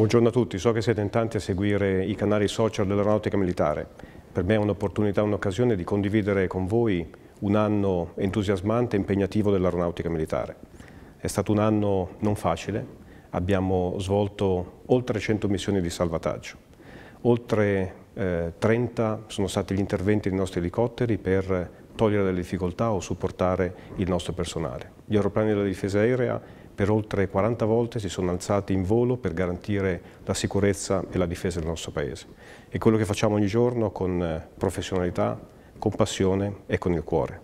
Buongiorno a tutti, so che siete in tanti a seguire i canali social dell'aeronautica militare. Per me è un'opportunità, un'occasione di condividere con voi un anno entusiasmante e impegnativo dell'aeronautica militare. È stato un anno non facile, abbiamo svolto oltre 100 missioni di salvataggio, oltre eh, 30 sono stati gli interventi dei nostri elicotteri per togliere le difficoltà o supportare il nostro personale. Gli aeroplani della difesa aerea per oltre 40 volte si sono alzati in volo per garantire la sicurezza e la difesa del nostro Paese. È quello che facciamo ogni giorno con eh, professionalità, con passione e con il cuore.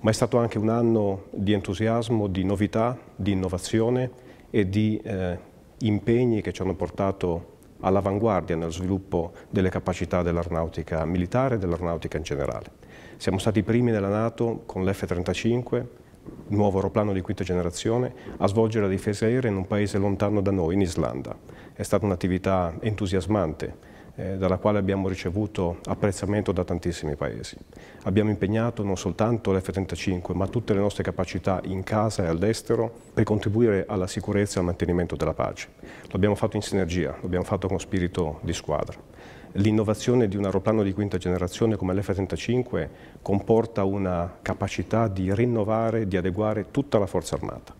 Ma è stato anche un anno di entusiasmo, di novità, di innovazione e di eh, impegni che ci hanno portato all'avanguardia nello sviluppo delle capacità dell'aeronautica militare e dell'aeronautica in generale. Siamo stati i primi nella Nato con l'F-35, nuovo aeroplano di quinta generazione a svolgere la difesa aerea in un paese lontano da noi, in Islanda. È stata un'attività entusiasmante eh, dalla quale abbiamo ricevuto apprezzamento da tantissimi paesi. Abbiamo impegnato non soltanto l'F-35 ma tutte le nostre capacità in casa e all'estero per contribuire alla sicurezza e al mantenimento della pace. L'abbiamo fatto in sinergia, l'abbiamo fatto con spirito di squadra l'innovazione di un aeroplano di quinta generazione come l'F-35 comporta una capacità di rinnovare, di adeguare tutta la forza armata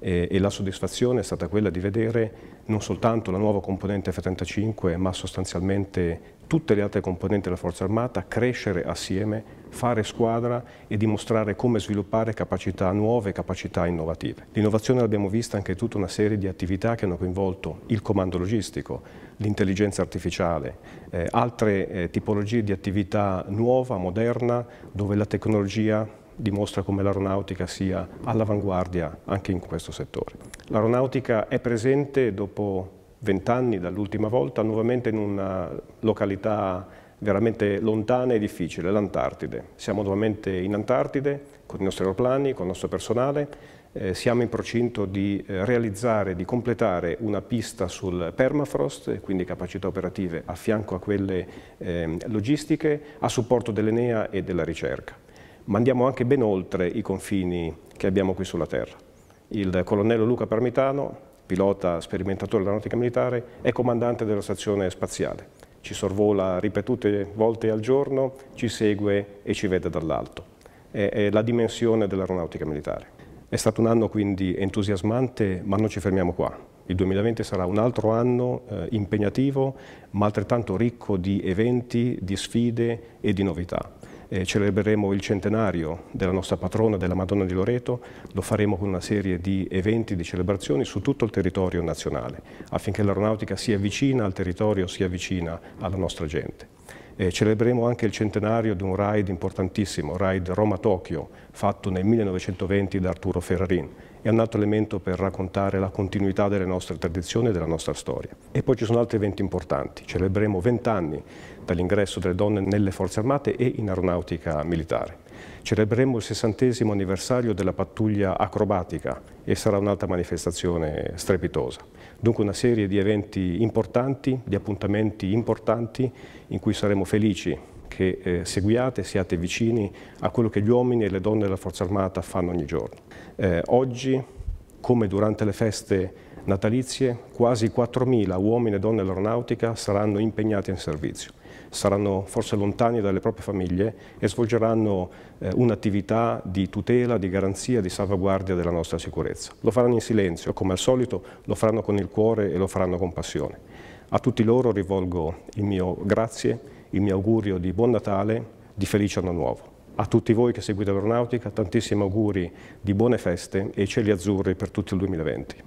e, e la soddisfazione è stata quella di vedere non soltanto la nuova componente F-35 ma sostanzialmente tutte le altre componenti della forza armata crescere assieme fare squadra e dimostrare come sviluppare capacità nuove, capacità innovative. L'innovazione l'abbiamo vista anche tutta una serie di attività che hanno coinvolto il comando logistico, l'intelligenza artificiale, eh, altre eh, tipologie di attività nuova, moderna, dove la tecnologia dimostra come l'aeronautica sia all'avanguardia anche in questo settore. L'aeronautica è presente dopo vent'anni dall'ultima volta nuovamente in una località veramente lontana e difficile, l'Antartide. Siamo nuovamente in Antartide con i nostri aeroplani, con il nostro personale, eh, siamo in procinto di eh, realizzare, di completare una pista sul permafrost, quindi capacità operative a fianco a quelle eh, logistiche, a supporto dell'Enea e della ricerca. Ma andiamo anche ben oltre i confini che abbiamo qui sulla Terra. Il colonnello Luca Parmitano, pilota sperimentatore della nautica militare, è comandante della stazione spaziale ci sorvola ripetute volte al giorno, ci segue e ci vede dall'alto. È, è la dimensione dell'aeronautica militare. È stato un anno quindi entusiasmante, ma non ci fermiamo qua. Il 2020 sarà un altro anno eh, impegnativo, ma altrettanto ricco di eventi, di sfide e di novità eh, celebreremo il centenario della nostra patrona, della Madonna di Loreto, lo faremo con una serie di eventi, di celebrazioni su tutto il territorio nazionale, affinché l'aeronautica sia vicina al territorio, sia vicina alla nostra gente. Eh, celebreremo anche il centenario di un ride importantissimo, ride Roma-Tokyo, fatto nel 1920 da Arturo Ferrarin, è un altro elemento per raccontare la continuità delle nostre tradizioni e della nostra storia. E poi ci sono altri eventi importanti, celebreremo 20 anni dall'ingresso delle donne nelle forze armate e in aeronautica militare. Celebreremo il sessantesimo anniversario della pattuglia acrobatica e sarà un'altra manifestazione strepitosa. Dunque una serie di eventi importanti, di appuntamenti importanti in cui saremo felici che eh, seguiate e siate vicini a quello che gli uomini e le donne della Forza Armata fanno ogni giorno. Eh, oggi, come durante le feste natalizie, quasi 4.000 uomini e donne dell'aeronautica saranno impegnati in servizio. Saranno forse lontani dalle proprie famiglie e svolgeranno eh, un'attività di tutela, di garanzia, di salvaguardia della nostra sicurezza. Lo faranno in silenzio, come al solito, lo faranno con il cuore e lo faranno con passione. A tutti loro rivolgo il mio grazie il mio augurio di buon Natale, di felice anno nuovo. A tutti voi che seguite l'Aeronautica, tantissimi auguri di buone feste e cieli azzurri per tutto il 2020.